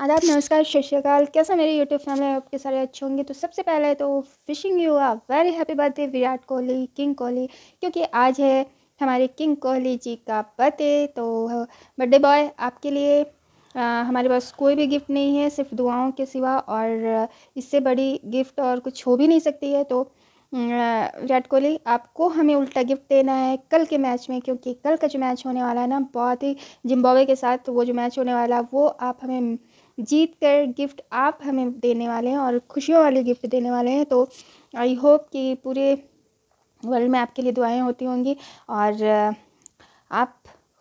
आदाब नमस्कार सत श्रीकाल कैसा मेरे यूट्यूब फैमिली आपके सारे अच्छे होंगे तो सबसे पहले तो wishing you a very happy birthday Virat Kohli king Kohli क्योंकि आज है हमारे किंग कोहली जी का बर्थडे तो बर्थडे बॉय आपके लिए आ, हमारे पास कोई भी गिफ्ट नहीं है सिर्फ दुआओं के सिवा और इससे बड़ी गिफ्ट और कुछ हो भी नहीं सकती है तो विराट कोहली आपको हमें उल्टा गिफ्ट देना है कल के मैच में क्योंकि कल का जो मैच होने वाला है ना बहुत ही जिम्बावे के साथ वो जो मैच होने वाला वो आप हमें जीत कर गिफ्ट आप हमें देने वाले हैं और खुशियों वाले गिफ्ट देने वाले हैं तो आई होप कि पूरे वर्ल्ड में आपके लिए दुआएं होती होंगी और आप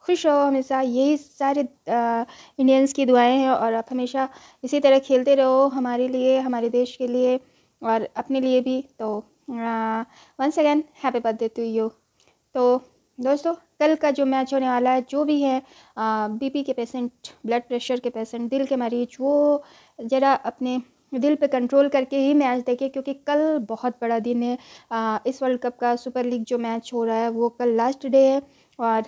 खुश रहो हमेशा यही सारे इंडियंस की दुआएं हैं और आप हमेशा इसी तरह खेलते रहो हमारे लिए हमारे देश के लिए और अपने लिए भी तो once again happy birthday to you तो दोस्तों कल का जो मैच होने वाला है जो भी है बीपी के पेशेंट ब्लड प्रेशर के पेशेंट दिल के मरीज वो ज़रा अपने दिल पे कंट्रोल करके ही मैच देखें क्योंकि कल बहुत बड़ा दिन है आ, इस वर्ल्ड कप का सुपर लीग जो मैच हो रहा है वो कल लास्ट डे है और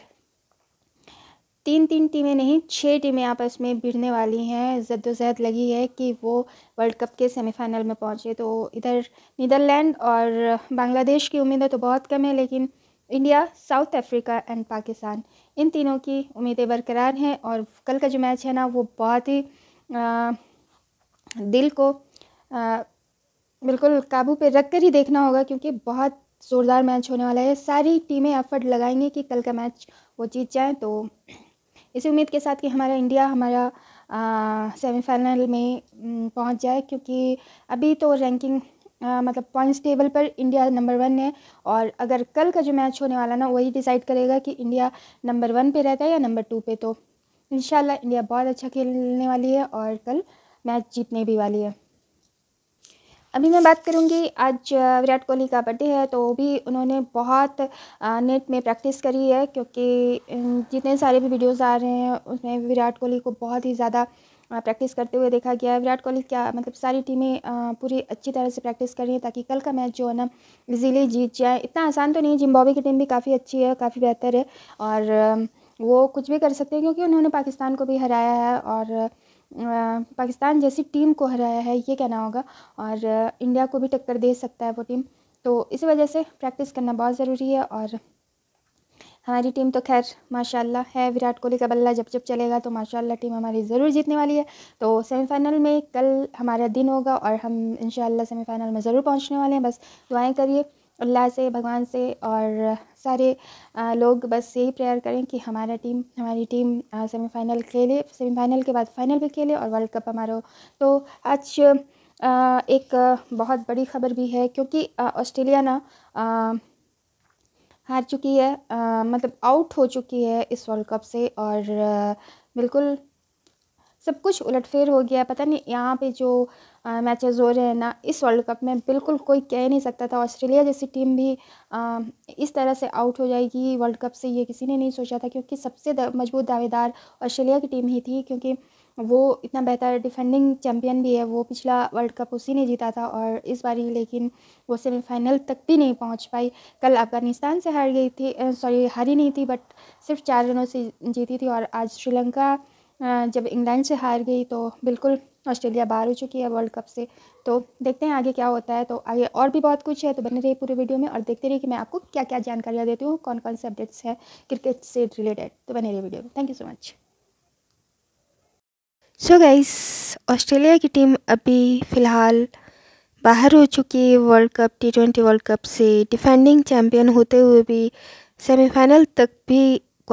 तीन तीन टीमें नहीं छः टीमें आपस में भिड़ने वाली हैं जद्दोजहद लगी है कि वो वर्ल्ड कप के सेमीफाइनल में पहुँचे तो इधर नीदरलैंड और बांग्लादेश की उम्मीदें तो बहुत कम है लेकिन India South Africa and Pakistan इन तीनों की उम्मीदें बरकरार हैं और कल का जो मैच है ना वो बहुत ही दिल को आ, बिल्कुल काबू पे रख कर ही देखना होगा क्योंकि बहुत ज़ोरदार मैच होने वाला है सारी टीमें एफर्ट लगाएंगे कि कल का मैच वो जीत जाएँ तो इसी उम्मीद के साथ कि हमारा इंडिया हमारा सेमीफाइनल में पहुंच जाए क्योंकि अभी तो रैंकिंग मतलब पॉइंट्स टेबल पर इंडिया नंबर वन है और अगर कल का जो मैच होने वाला ना वही डिसाइड करेगा कि इंडिया नंबर वन पे रहता है या नंबर टू पे तो इन इंडिया बहुत अच्छा खेलने वाली है और कल मैच जीतने भी वाली है अभी मैं बात करूंगी आज विराट कोहली का बर्थडे है तो भी उन्होंने बहुत नेट में प्रैक्टिस करी है क्योंकि जितने सारे भी वीडियोस आ रहे हैं उसमें विराट कोहली को बहुत ही ज़्यादा प्रैक्टिस करते हुए देखा गया है विराट कोहली क्या मतलब सारी टीमें पूरी अच्छी तरह से प्रैक्टिस कर रही हैं ताकि कल का मैच जो है ना इजीली जीत जाए इतना आसान तो नहीं है जिम्बावे की टीम भी काफ़ी अच्छी है काफ़ी बेहतर है और वो कुछ भी कर सकते हैं क्योंकि उन्होंने पाकिस्तान को भी हराया है और पाकिस्तान जैसी टीम को हराया है ये कहना होगा और इंडिया को भी टक्कर दे सकता है वो टीम तो इसी वजह से प्रैक्टिस करना बहुत ज़रूरी है और हमारी टीम तो खैर माशाल्लाह है विराट कोहली का बल्ला जब जब चलेगा तो माशाल्लाह टीम हमारी ज़रूर जीतने वाली है तो सेमीफाइनल में कल हमारा दिन होगा और हम इन सेमीफाइनल में ज़रूर पहुँचने वाले हैं बस दुआएँ करिए अल्लाह से भगवान से और सारे लोग बस यही प्रेयर करें कि हमारा टीम हमारी टीम सेमीफाइनल खेले सेमीफाइनल के बाद फाइनल भी खेले और वर्ल्ड कप हमारा तो आज एक बहुत बड़ी खबर भी है क्योंकि ऑस्ट्रेलिया ना हार चुकी है आ, मतलब आउट हो चुकी है इस वर्ल्ड कप से और बिल्कुल सब कुछ उलटफेर हो गया पता नहीं यहाँ पे जो मैचेस हो रहे हैं ना इस वर्ल्ड कप में बिल्कुल कोई कह नहीं सकता था ऑस्ट्रेलिया जैसी टीम भी आ, इस तरह से आउट हो जाएगी वर्ल्ड कप से ये किसी ने नहीं सोचा था क्योंकि सबसे दा, मजबूत दावेदार ऑस्ट्रेलिया की टीम ही थी क्योंकि वो इतना बेहतर डिफेंडिंग चैम्पियन भी है वो पिछला वर्ल्ड कप उसी ने जीता था और इस बारी लेकिन वो सेमीफाइनल तक भी नहीं पहुंच पाई कल अफगानिस्तान से हार गई थी सॉरी हारी नहीं थी बट सिर्फ चार रनों से जीती थी और आज श्रीलंका जब इंग्लैंड से हार गई तो बिल्कुल ऑस्ट्रेलिया बाहर हो चुकी है वर्ल्ड कप से तो देखते हैं आगे क्या होता है तो आगे और भी बहुत कुछ है तो बने रहिए पूरे वीडियो में और देखते रहिए कि मैं आपको क्या क्या जानकारियाँ देती हूँ कौन कौन से अपडेट्स हैं क्रिकेट से रिलेटेड तो बने रहिए वीडियो में thank you so much so guys Australia की टीम अभी फ़िलहाल बाहर हो चुकी है world cup T twenty world cup से डिफेंडिंग चैम्पियन होते हुए भी सेमीफाइनल तक भी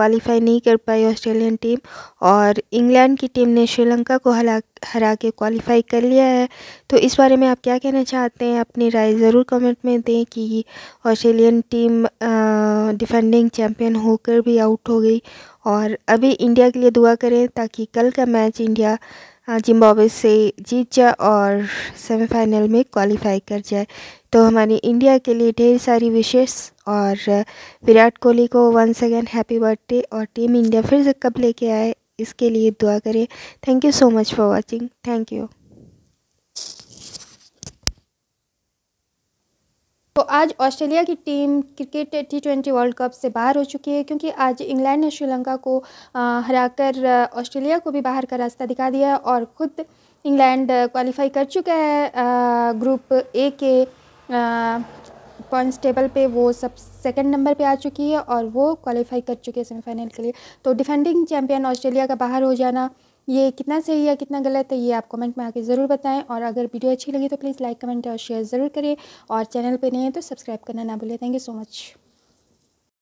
क्वालिफाई नहीं कर पाई ऑस्ट्रेलियन टीम और इंग्लैंड की टीम ने श्रीलंका को हरा हरा के क्वालिफाई कर लिया है तो इस बारे में आप क्या कहना चाहते हैं अपनी राय ज़रूर कमेंट में दें कि ऑस्ट्रेलियन टीम डिफेंडिंग चैम्पियन होकर भी आउट हो गई और अभी इंडिया के लिए दुआ करें ताकि कल का मैच इंडिया जिम्बावे से जीत जाए और सेमीफाइनल में क्वालिफाई कर जाए तो हमारी इंडिया के लिए ढेर सारी विशेष और विराट कोहली को वंस अगेन हैप्पी बर्थडे और टीम इंडिया फिर से कब लेके आए इसके लिए दुआ करें thank you so much for watching thank you तो आज ऑस्ट्रेलिया की team cricket T twenty world cup से बाहर हो चुकी है क्योंकि आज इंग्लैंड ने श्रीलंका को हराकर ऑस्ट्रेलिया को भी बाहर का रास्ता दिखा दिया और ख़ुद इंग्लैंड क्वालिफाई कर चुका है ग्रुप ए के कांस्टेबल पे वो सब सेकंड नंबर पे आ चुकी है और वो क्वालिफाई कर चुके हैं सेमीफाइनल के लिए तो डिफेंडिंग चैंपियन ऑस्ट्रेलिया का बाहर हो जाना ये कितना सही है कितना गलत है ये आप कमेंट में आके ज़रूर बताएं और अगर वीडियो अच्छी लगी तो प्लीज़ लाइक कमेंट और शेयर ज़रूर करें और चैनल पर नहीं है तो सब्सक्राइब करना ना भूलें थैंक यू सो मच